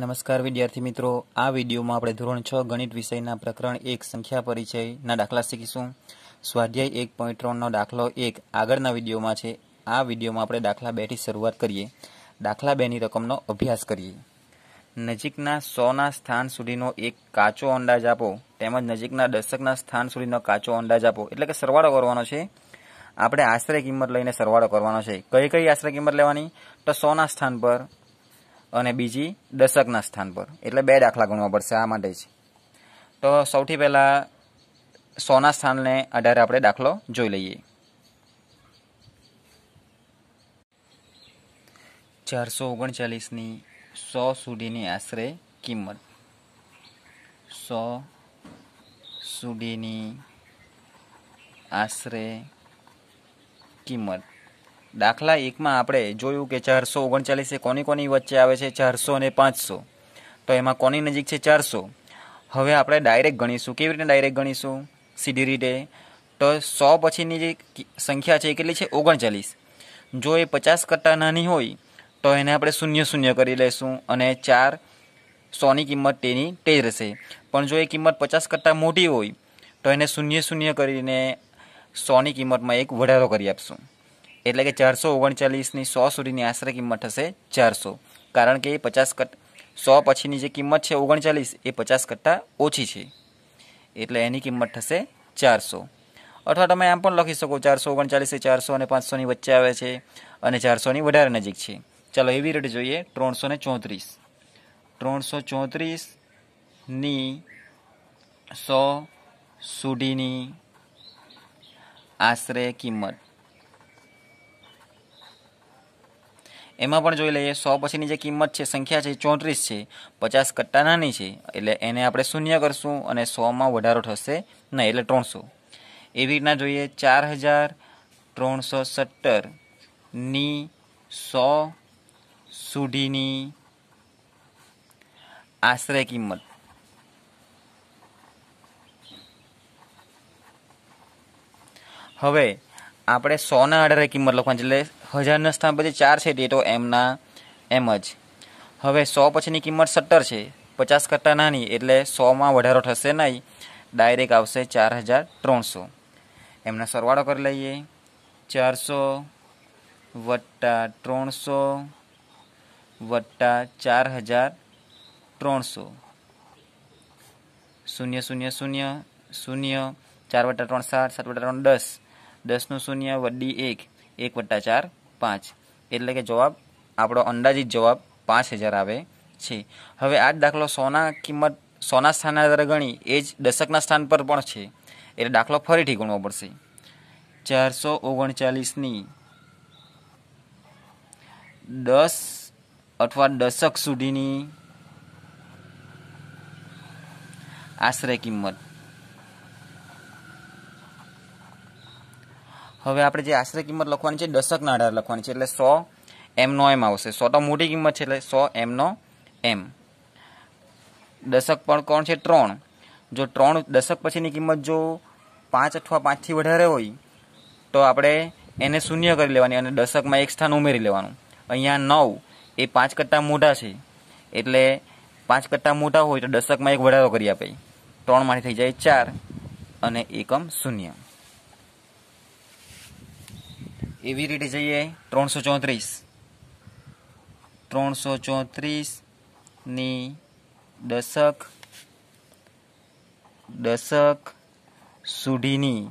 નમસ્કાર વિદ્યાર્થી મિત્રો આ વિડીયોમાં આપણે ધોરણ છ ગણિત વિષયના પ્રકરણ એક સંખ્યા પરિચયના દાખલા શીખીશું સ્વાધ્યાય એક પોઈન્ટ ત્રણનો દાખલો એક આગળના વિડીયોમાં છે આ વિડીયોમાં આપણે દાખલા બેથી શરૂઆત કરીએ દાખલા બેની રકમનો અભ્યાસ કરીએ નજીકના સોના સ્થાન સુધીનો એક કાચો અંદાજ આપો તેમજ નજીકના દશકના સ્થાન સુધીનો કાચો અંદાજ આપો એટલે કે સરવાળો કરવાનો છે આપણે આશરે કિંમત લઈને સરવાળો કરવાનો છે કઈ કઈ આશરે કિંમત લેવાની તો સોના સ્થાન પર અને બીજી દશકના સ્થાન પર એટલે બે દાખલા ગણવા પડશે આ માટે જ તો સૌથી પહેલાં સોના સ્થાનને આધારે આપણે દાખલો જોઈ લઈએ ચારસો ઓગણચાલીસની સો સુધીની આશરે કિંમત સો સુધીની આશરે કિંમત દાખલા એકમાં આપણે જોયું કે ચારસો ઓગણચાલીસ એ કોની કોની વચ્ચે આવે છે ચારસો અને પાંચસો તો એમાં કોની નજીક છે ચારસો હવે આપણે ડાયરેક્ટ ગણીશું કેવી રીતે ડાયરેક્ટ ગણીશું સીધી રીતે તો સો પછીની જે સંખ્યા છે એ કેટલી છે ઓગણચાલીસ જો એ પચાસ કરતાં નાની હોય તો એને આપણે શૂન્ય શૂન્ય કરી લઈશું અને ચાર સોની કિંમત તેની તે જ રહેશે પણ જો એ કિંમત પચાસ કરતાં મોટી હોય તો એને શૂન્ય શૂન્ય કરીને સોની કિંમતમાં એક વધારો કરી આપશું એટલે કે ચારસો ઓગણચાલીસની સો સુધીની આશરે કિંમત થશે ચારસો કારણ કે એ પચાસ કટ સો પછીની જે કિંમત છે ઓગણચાલીસ એ પચાસ કરતાં ઓછી છે એટલે એની કિંમત થશે ચારસો અથવા તમે આમ પણ લખી શકો ચારસો ઓગણચાલીસ એ ચારસો અને પાંચસોની વચ્ચે આવે છે અને ચારસોની વધારે નજીક છે ચાલો એવી રેટ જોઈએ ત્રણસો ને ચોત્રીસ ત્રણસો ચોત્રીસની સો સુધીની આશરે કિંમત એમાં પણ જોઈ લઈએ સો પછીની જે કિંમત છે સંખ્યા છે ચોત્રીસ છે પચાસ કટ્ટા નાની છે એટલે એને આપણે શૂન્ય કરશું અને સોમાં વધારો થશે નહીં એટલે ત્રણસો એવી રીતના જોઈએ ચાર હજાર ત્રણસો સત્તરની સો સુધીની આશરે કિંમત હવે આપણે સોના આધારે કિંમત લખવાની છે એટલે હજારના સ્થાન પછી ચાર છે તે તો એમના એમ જ હવે સો પછીની કિંમત સત્તર છે પચાસ કરતાં નાની એટલે સોમાં વધારો થશે નહીં ડાયરેક્ટ આવશે ચાર હજાર ત્રણસો એમના સરવાળો કરી લઈએ ચારસો વત્તા ત્રણસો વત્તા ચાર હજાર ત્રણસો શૂન્ય શૂન્ય શૂન્ય શૂન્ય ચાર વત્તા ત્રણ સાત સાત વત્તા ત્રણ દસ દસનું શૂન્ય વડ્ડી એક એક વત્તા ચાર પાંચ એટલે કે જવાબ આપણો અંદાજિત જવાબ પાંચ હજાર આવે છે હવે આ જ દાખલો સોના કિંમત સોના સ્થાનના આધારે ગણી એ જ દશકના સ્થાન પર પણ છે એટલે દાખલો ફરીથી ગણવો પડશે ચારસો ઓગણચાલીસની દસ અથવા દશક સુધીની આશરે કિંમત હવે આપણે જે આશરે કિંમત લખવાની છે દશકના આધારે લખવાની છે એટલે સો એમનો એમ આવશે સો તો મોટી કિંમત છે એટલે સો એમનો એમ દશક પણ કોણ છે ત્રણ જો ત્રણ દશક પછીની કિંમત જો પાંચ અથવા પાંચથી વધારે હોય તો આપણે એને શૂન્ય કરી લેવાની અને દશકમાં એક સ્થાન ઉમેરી લેવાનું અહીંયા નવ એ પાંચ કરતાં મોટા છે એટલે પાંચ કરતાં મોટા હોય તો દશકમાં એક વધારો કરી આપે ત્રણમાંથી થઈ જાય ચાર અને એકમ શૂન્ય એવી રીતે જઈએ ત્રણસો ચોત્રીસ ત્રણસો ચોત્રીસની દશક દશક સુધીની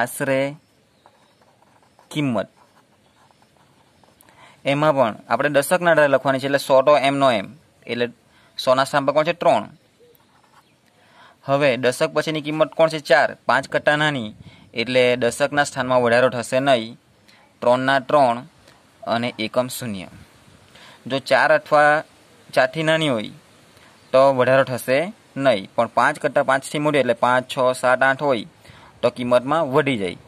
આશરે કિંમત એમાં પણ આપણે દશકના આધારે લખવાની છે એટલે સો તો એમનો એમ એટલે સોના સ્થાન પર કોણ છે ત્રણ હવે દશક પછીની કિંમત કોણ છે ચાર પાંચ કરતાં નાની એટલે દશકના સ્થાનમાં વધારો થશે નહીં ત્રણના ત્રણ અને એકમ શૂન્ય જો ચાર અથવા ચારથી નાની હોય તો વધારો થશે નહીં પણ પાંચ કરતાં પાંચથી મોટી એટલે પાંચ છ સાત આઠ હોય તો કિંમતમાં વધી જાય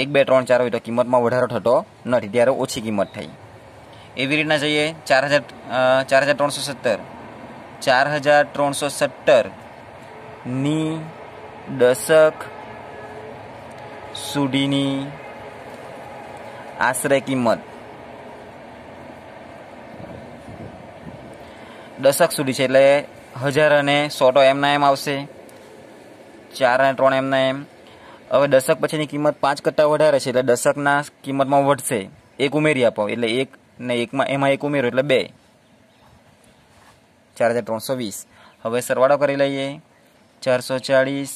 એક બે ત્રણ ચાર હોય તો કિંમતમાં વધારો થતો નથી ત્યારે ઓછી કિંમત થઈ એવી રીતના જઈએ ચાર હજાર ચાર હજાર ત્રણસો સત્તર ચાર હજાર ત્રણસો સત્તરની દશક સુધીની આશરે કિંમત દશક સુધી છે એટલે હજાર અને સોટો એમના એમ આવશે ચાર અને ત્રણ એમના એમ હવે દશક પછીની કિંમત પાંચ કરતાં વધારે છે એટલે દશકના કિંમતમાં વધશે એક ઉમેરી આપો એટલે એક ને એકમાં એમાં એક ઉમેરો એટલે બે ચાર હજાર ત્રણસો વીસ હવે સરવાળો કરી લઈએ ચારસો ચાળીસ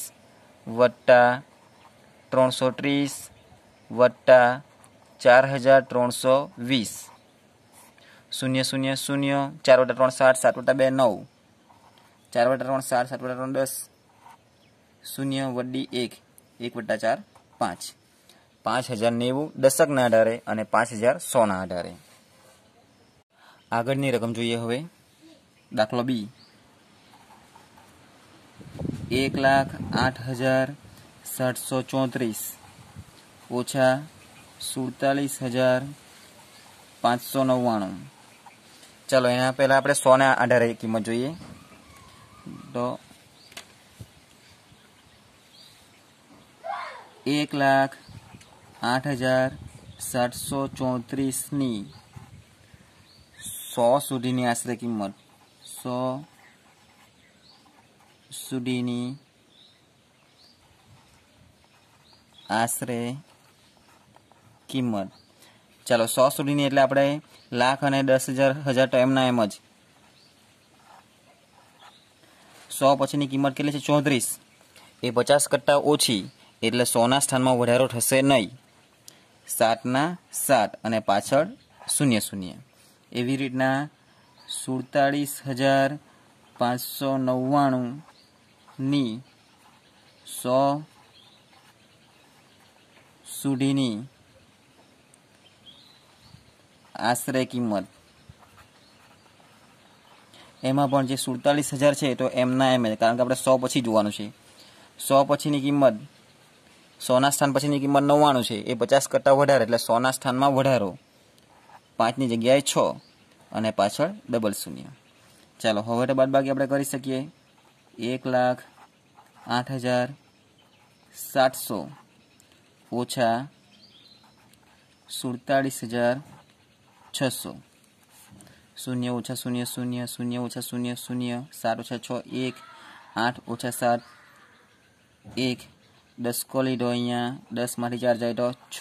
વત્તા ત્રણસો ત્રીસ વત્તા ચાર હજાર ત્રણસો વીસ શૂન્ય શૂન્ય શૂન્ય ચાર વટા ત્રણ સાત સાત વટા બે નવ ચાર વટા ત્રણ સાત સાત વટા ત્રણ દસ શૂન્ય વડી એક એક વટા ચાર પાંચ પાંચ હજાર નેવું દશકના આધારે અને પાંચ હજાર સોના આધારે આગળની રકમ જોઈએ હવે દાખલો બી એક લાખ આઠ હજાર 634 - 47000 599 चलो यहां पहला अपने 118 की कीमत જોઈએ તો 1 लाख 8000 634 ની 100 સુધીની આસરે કિંમત 100 સુધીની આશરે કિંમત ચાલો સો સુધીની એટલે આપણે લાખ અને દસ હજાર હજાર ટાઈમના એમ જ સો પછીની કિંમત કેટલી છે ચોત્રીસ એ પચાસ કરતાં ઓછી એટલે સોના સ્થાનમાં વધારો થશે નહીં સાતના સાત અને પાછળ શૂન્ય શૂન્ય એવી રીતના સુડતાળીસ હજાર પાંચસો નવ્વાણુંની સો સુધીની આશરે કિંમત એમાં પણ જે સુડતાલીસ હજાર છે તો એમના એમ કારણ કે આપણે સો પછી જોવાનું છે સો પછીની કિંમત સોના સ્થાન પછીની કિંમત નવ્વાણું છે એ પચાસ કરતાં વધારે એટલે સોના સ્થાનમાં વધારો પાંચની જગ્યાએ છ અને પાછળ ડબલ શૂન્ય ચાલો હવે તો બાદબાકી આપણે કરી શકીએ એક લાખ આઠ હજાર સાતસો ઓછા સુડતાળીસ હજાર છસો શૂન્ય ઓછા શૂન્ય શૂન્ય શૂન્ય ઓછા શૂન્ય શૂન્ય સાત ઓછા છ એક આઠ ઓછા સાત એક દસ કોલી દો અહીંયા દસમાંથી ચાર જાય તો છ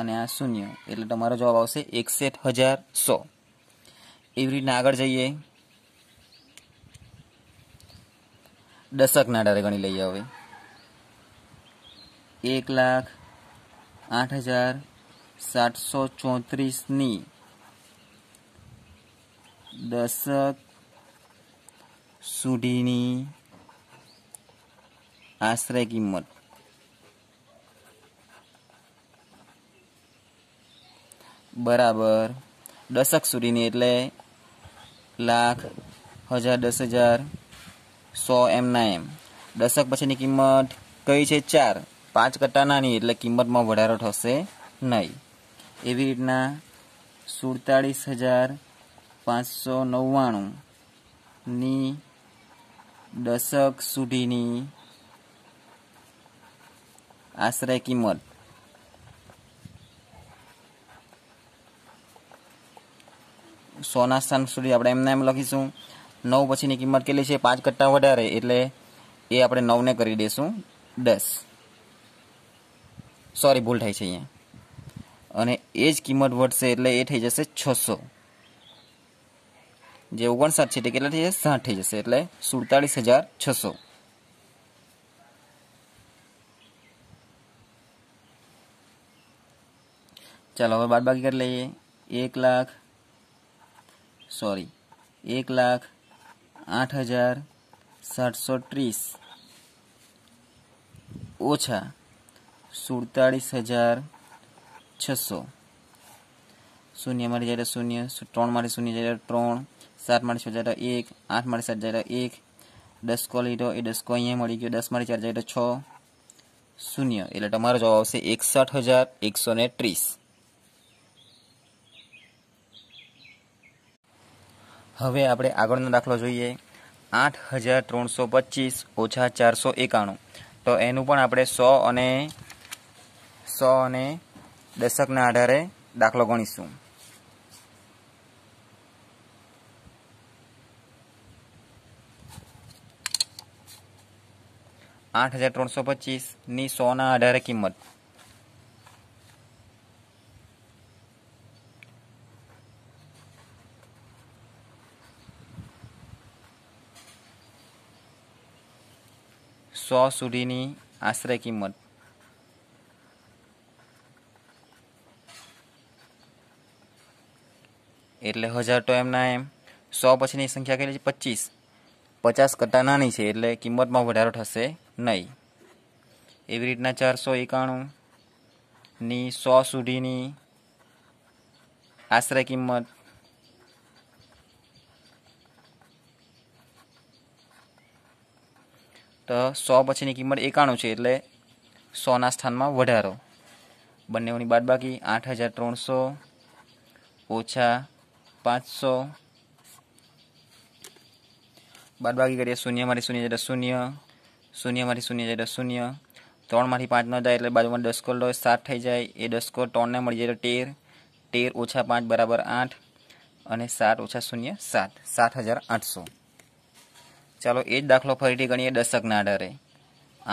અને આ શૂન્ય એટલે તમારો જવાબ આવશે એકસઠ હજાર સો એવી રીતના આગળ જઈએ દશકના ડરે ગણી લઈએ હવે એક લાખ આઠ હજાર સાતસો ચોત્રીસની દશક સુધીની આશ્રય કિંમત બરાબર દશક સુધીની એટલે લાખ હજાર દસ હજાર સો એમના એમ દશક પછીની કિંમત કઈ છે ચાર પાંચ કટ્ટા નાની એટલે કિંમતમાં વધારો થશે નહીં એવી રીતના સુડતાળીસ હજાર પાંચસો નવ્વાણુંની દશક સુધીની આશરે કિંમત સોના સ્થાન સુધી આપણે એમને એમ લખીશું નવ પછીની કિંમત કેટલી છે પાંચ કટ્ટા વધારે એટલે એ આપણે નવને કરી દઈશું દસ સોરી ભૂલ થાય છે અહીંયા અને એ જ કિંમત વધશે એટલે એ થઈ જશે છસો જે ઓગણસાઠ છે તે કેટલા થઈ જશે સાઠ થઈ જશે એટલે સુડતાલીસ હજાર છસો ચાલો હવે બાદબાકી કરી લઈએ એક લાખ સોરી એક લાખ આઠ હજાર સાતસો ત્રીસ ઓછા સુડતાળીસ હજાર છસો શૂન્ય મારી જ્યારે શૂન્ય ત્રણ મારી શૂન્ય જ્યારે ત્રણ સાત મારી છ જ્યારે એક આઠ મારી સાત જ્યારે એક દસ કોલ લીધો એ દસ અહીંયા મળી ગયો દસ મારી ચાર જ્યારે છ શૂન્ય એટલે તમારો જવાબ આવશે એકસઠ હજાર એકસો ને ત્રીસ હવે આપણે આગળનો દાખલો જોઈએ આઠ હજાર ત્રણસો પચીસ ઓછા ચારસો એકાણું તો એનું પણ આપણે સો અને સો અને દશકના આધારે દાખલો ગણીશું આઠ હજાર ત્રણસો પચીસની સોના આધારે કિંમત સો સુધીની આશરે કિંમત એટલે હજાર તો એમના એમ સો પછીની સંખ્યા કેટલી છે પચીસ પચાસ કરતાં નાની છે એટલે કિંમતમાં વધારો થશે નહીં એવી રીતના ચારસો એકાણુંની સો સુધીની આશરે કિંમત તો સો પછીની કિંમત એકાણું છે એટલે સોના સ્થાનમાં વધારો બંનેઓની બાદબાકી આઠ હજાર ત્રણસો ઓછા પાંચસો બાદબાકી કરીએ શૂન્યમાંથી શૂન્ય જાય શૂન્ય શૂન્યમાંથી શૂન્ય જાય શૂન્ય ત્રણમાંથી પાંચ ન જાય એટલે બાજુમાં દસ કોલ સાત થઈ જાય એ દસ ત્રણને મળી જાય તો તેર તેર ઓછા પાંચ બરાબર આઠ અને સાત ઓછા શૂન્ય સાત સાત હજાર આઠસો ચાલો એ જ દાખલો ફરીથી ગણીએ દશકના આધારે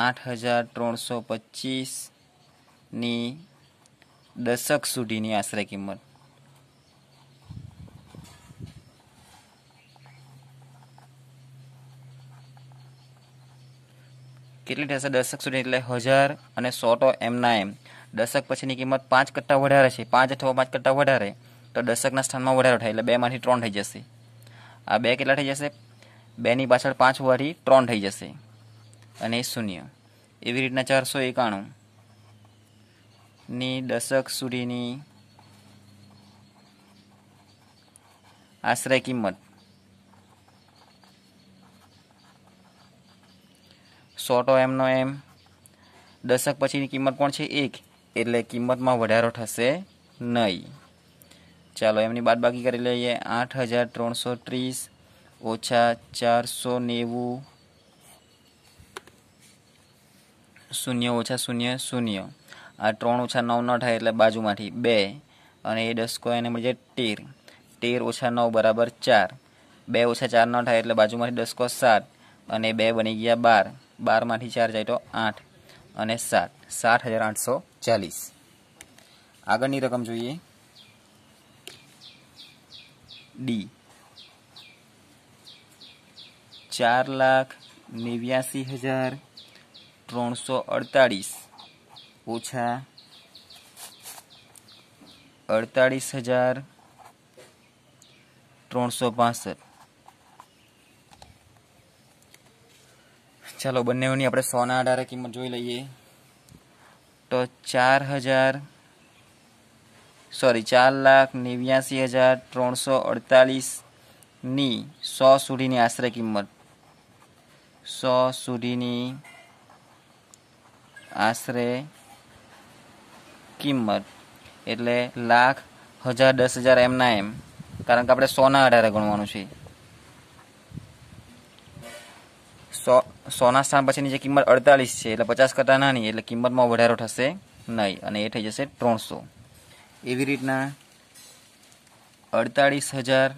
આઠ હજાર ત્રણસો પચીસની દશક સુધીની આશરે કિંમત કેટલી થશે દશક સુધી એટલે હજાર અને સો તો એમના એમ દશક પછીની કિંમત પાંચ કરતાં વધારે છે પાંચ અથવા પાંચ કરતાં વધારે તો દશકના સ્થાનમાં વધારો થાય એટલે બેમાંથી ત્રણ થઈ જશે આ બે કેટલા થઈ જશે બેની પાછળ પાંચ હોવાથી ત્રણ થઈ જશે અને શૂન્ય એવી રીતના ચારસો એકાણું ની દશક સુધીની આશ્રય કિંમત સોટો એમનો એમ દશક પછીની કિંમત કોણ છે એક એટલે કિંમતમાં વધારો થશે નહીં ચાલો એમની બાદબાકી કરી લઈએ આઠ હજાર ત્રણસો ત્રીસ ઓછા ચારસો નેવું શૂન્ય ઓછા શૂન્ય શૂન્ય આ ત્રણ ઓછા નવ ન થાય એટલે બાજુમાંથી બે અને એ દસકો એને મળી જાય તેર તેર ઓછા નવ બરાબર ચાર બે ઓછા ચાર ન થાય એટલે બાજુમાંથી દસકો સાત અને બે બની ગયા બાર બારમાંથી ચાર જાય તો આઠ અને સાત સાત હજાર આઠસો ચાલીસ આગળની રકમ જોઈએ ડી ચાર લાખ નેવ્યાસી હજાર ત્રણસો અડતાળીસ ઓછા અડતાળીસ હજાર ત્રણસો પાસઠ ચાલો બંનેઓની આપણે સોના અઢારે કિંમત જોઈ લઈએ તો ચાર હજાર સોરી ચાર લાખ નેવ્યાસી હજાર ત્રણસો અડતાલીસની સો સુધીની આશરે કિંમત સો સુધીની આશરે કિંમત એટલે લાખ હજાર દસ હજાર એમના એમ કારણ કે આપણે સોના આધારે ગણવાનું છે સો સોના સ્થાન પછીની જે કિંમત અડતાલીસ છે એટલે પચાસ કરતા નાની એટલે કિંમતમાં વધારો થશે નહીં અને એ થઈ જશે ત્રણસો એવી રીતના અડતાળીસ હજાર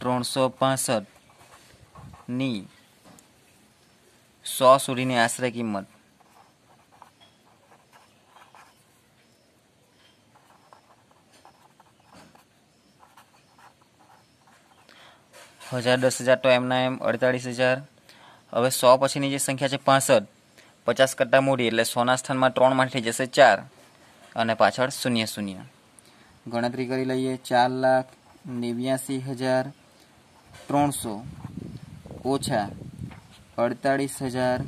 ત્રણસો પાસઠની સો સુધીની આશરે કિંમત હજાર દસ હજાર તો એમના એમ અડતાળીસ હજાર હવે સો પછીની જે સંખ્યા છે પાસઠ પચાસ કરતાં મોટી એટલે સોના સ્થાનમાં ત્રણમાંથી થઈ જશે ચાર અને પાછળ શૂન્ય શૂન્ય ગણતરી કરી લઈએ ચાર લાખ નેવ્યાસી હજાર ત્રણસો ઓછા અડતાળીસ હજાર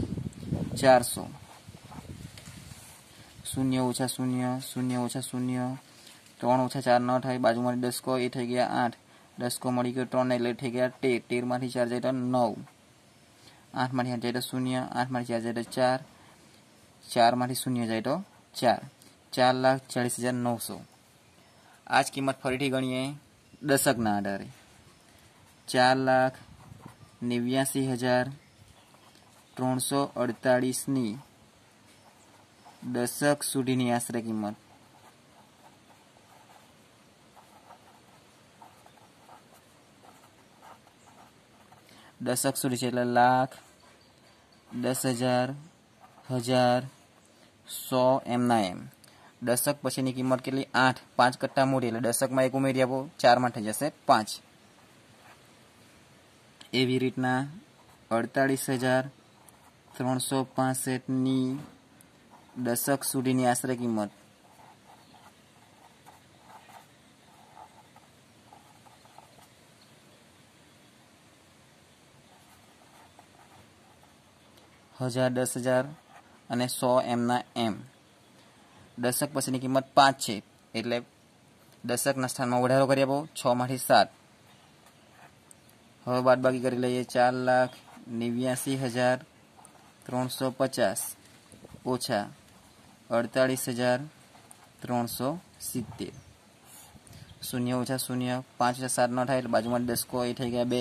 ચારસો શૂન્ય ઓછા શૂન્ય શૂન્ય ઓછા શૂન્ય ત્રણ ઓછા ચાર ન થાય બાજુમાંથી દસકો એ થઈ ગયા આઠ દસકો મળી ગયો ત્રણ એટલે થઈ ગયા તેર તેરમાંથી ચાર જાય તો નવ આઠમાંથી આઠ જાય તો શૂન્ય આઠમાંથી ચાર જાય તો ચાર ચારમાંથી શૂન્ય જાય તો ચાર ચાર લાખ ચાલીસ હજાર નવસો આ જ કિંમત ફરીથી ગણીએ દશકના આધારે ચાર લાખ નેવ્યાસી હજાર ત્રણસો અડતાળીસની દશક સુધીની આશરે કિંમત દશક સુધી છે એટલે લાખ દસ હજાર હજાર સો એમના એમ દશક પછીની કિંમત કેટલી આઠ પાંચ કટ્ટા મૂડી એટલે દશકમાં એક ઉમેરી આપો ચારમાં થઈ જશે પાંચ એવી રીતના અડતાળીસ હજાર ત્રણસો પાસઠની દશક સુધીની આશરે કિંમત હજાર દસ હજાર અને સો એમના એમ દશક પછીની કિંમત પાંચ છે એટલે દશકના સ્થાનમાં વધારો કરી આપો છમાંથી સાત હવે બાદબાકી કરી લઈએ ચાર લાખ નેવ્યાસી હજાર ત્રણસો પચાસ ઓછા અડતાળીસ હજાર ત્રણસો સિત્તેર શૂન્ય ઓછા શૂન્ય પાંચ હજાર સાત ન થાય એટલે બાજુમાં દસકો એ થઈ ગયા બે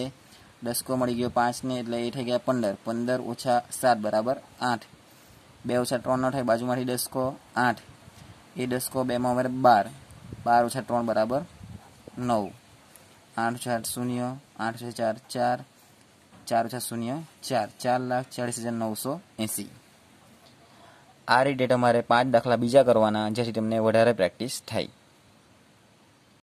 દસકો મળી ગયો પાંચને એટલે એ થઈ ગયા પંદર પંદર ઓછા સાત બરાબર આઠ બે ઓછા ત્રણનો થાય બાજુમાંથી દસકો આઠ એ દસકો બેમાં અમારે બાર બાર ઓછા ત્રણ બરાબર નવ આઠ ચાર શૂન્ય આઠ ઓછા ચાર ચાર ચાર ઓછા શૂન્ય ચાર ચાર લાખ ચાળીસ હજાર નવસો એંસી આ રીતે તમારે પાંચ દાખલા બીજા કરવાના જેથી તમને વધારે પ્રેક્ટિસ થાય